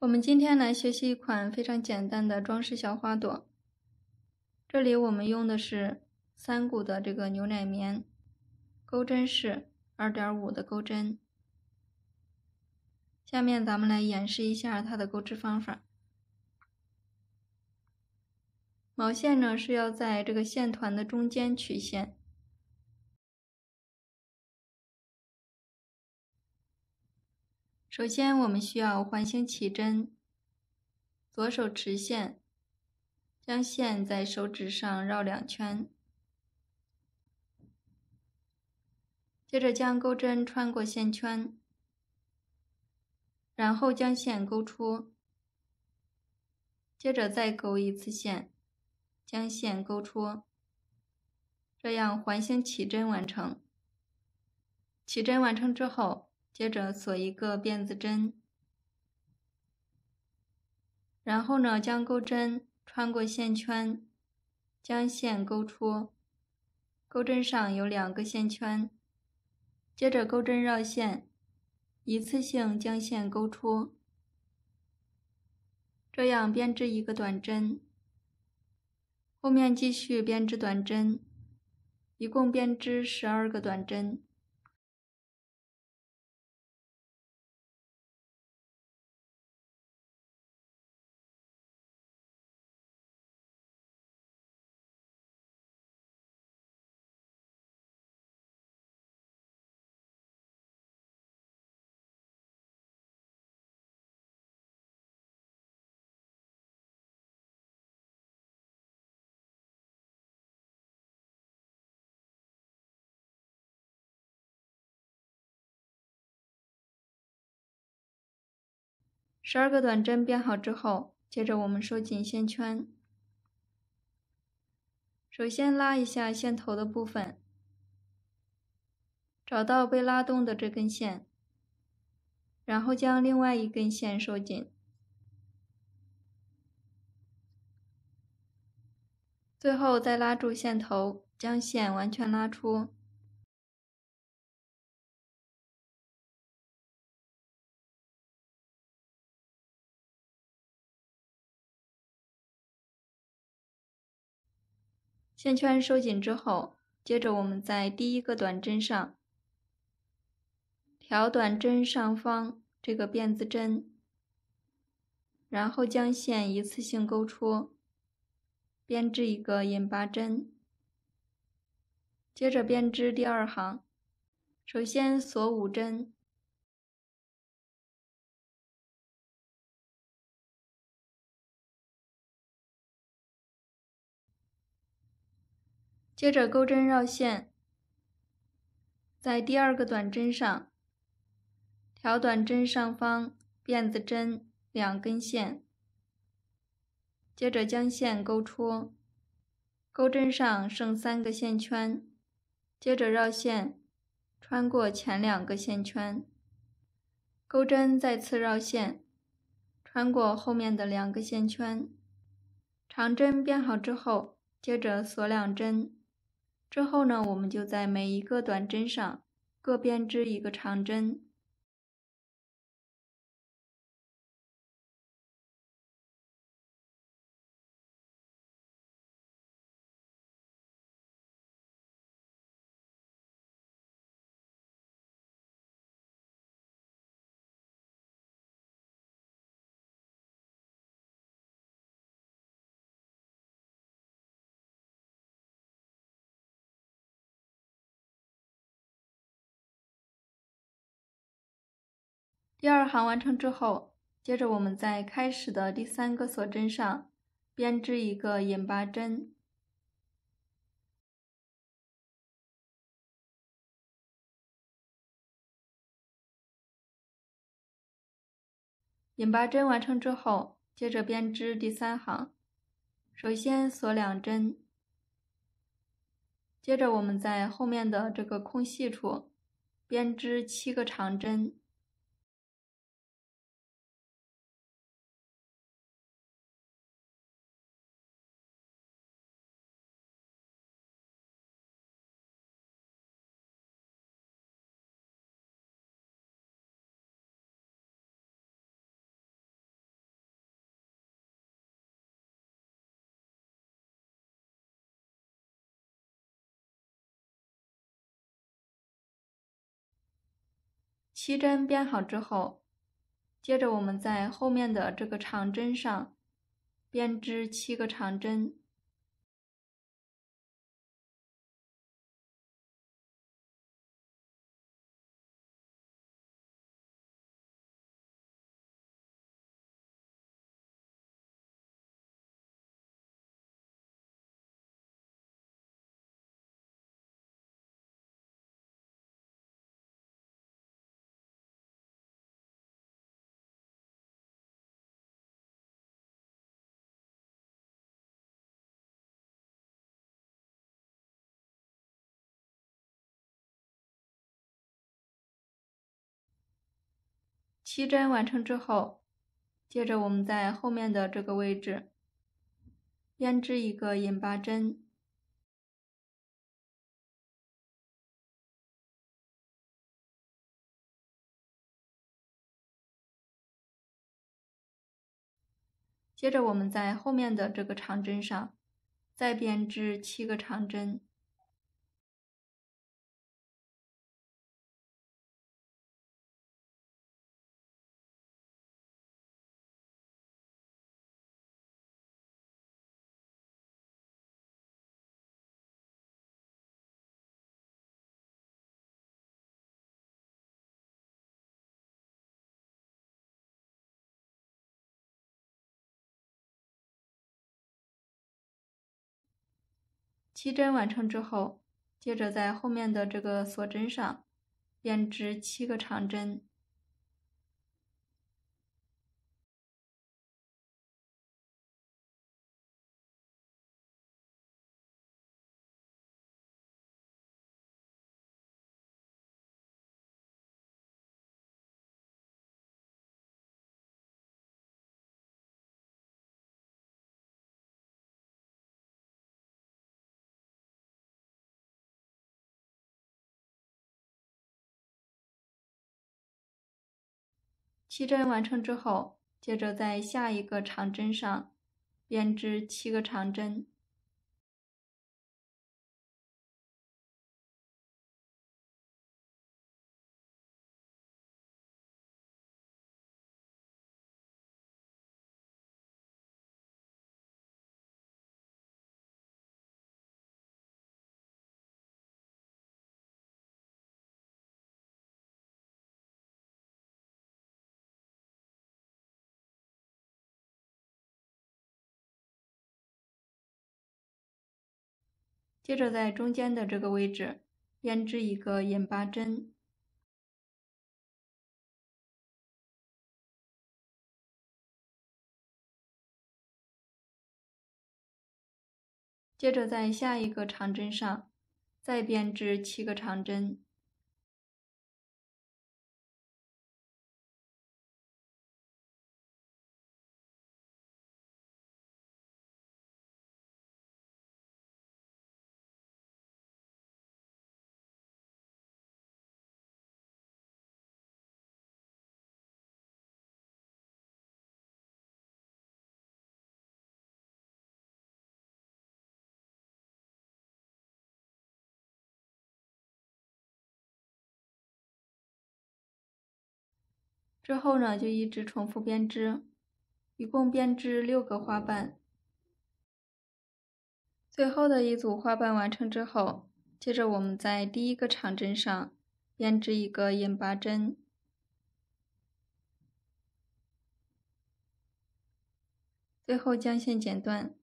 我们今天来学习一款非常简单的装饰小花朵。这里我们用的是三股的这个牛奶棉，钩针是二点五的钩针。下面咱们来演示一下它的钩织方法。毛线呢是要在这个线团的中间取线。首先，我们需要环形起针。左手持线，将线在手指上绕两圈，接着将钩针穿过线圈，然后将线勾出，接着再勾一次线，将线勾出，这样环形起针完成。起针完成之后。接着锁一个辫子针，然后呢，将钩针穿过线圈，将线钩出，钩针上有两个线圈，接着钩针绕线，一次性将线钩出，这样编织一个短针，后面继续编织短针，一共编织十二个短针。十二个短针编好之后，接着我们收紧线圈。首先拉一下线头的部分，找到被拉动的这根线，然后将另外一根线收紧。最后再拉住线头，将线完全拉出。线圈收紧之后，接着我们在第一个短针上，调短针上方这个辫子针，然后将线一次性勾出，编织一个引拔针，接着编织第二行，首先锁五针。接着钩针绕线，在第二个短针上，挑短针上方辫子针两根线，接着将线钩出，钩针上剩三个线圈，接着绕线，穿过前两个线圈，钩针再次绕线，穿过后面的两个线圈，长针编好之后，接着锁两针。之后呢，我们就在每一个短针上各编织一个长针。第二行完成之后，接着我们在开始的第三个锁针上编织一个引拔针。引拔针完成之后，接着编织第三行。首先锁两针，接着我们在后面的这个空隙处编织七个长针。七针编好之后，接着我们在后面的这个长针上编织七个长针。七针完成之后，接着我们在后面的这个位置编织一个引拔针，接着我们在后面的这个长针上再编织七个长针。七针完成之后，接着在后面的这个锁针上编织七个长针。七针完成之后，接着在下一个长针上编织七个长针。接着在中间的这个位置编织一个引拔针，接着在下一个长针上再编织七个长针。之后呢，就一直重复编织，一共编织六个花瓣。最后的一组花瓣完成之后，接着我们在第一个长针上编织一个引拔针，最后将线剪断。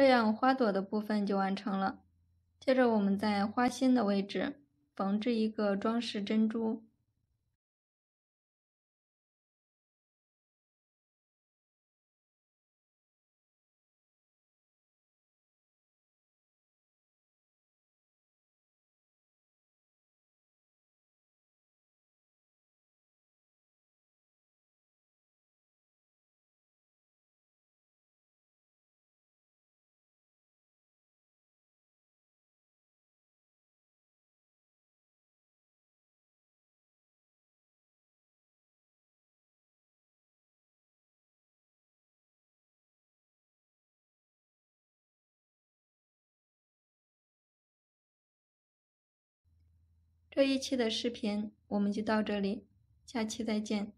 这样，花朵的部分就完成了。接着，我们在花心的位置缝制一个装饰珍珠。这一期的视频我们就到这里，下期再见。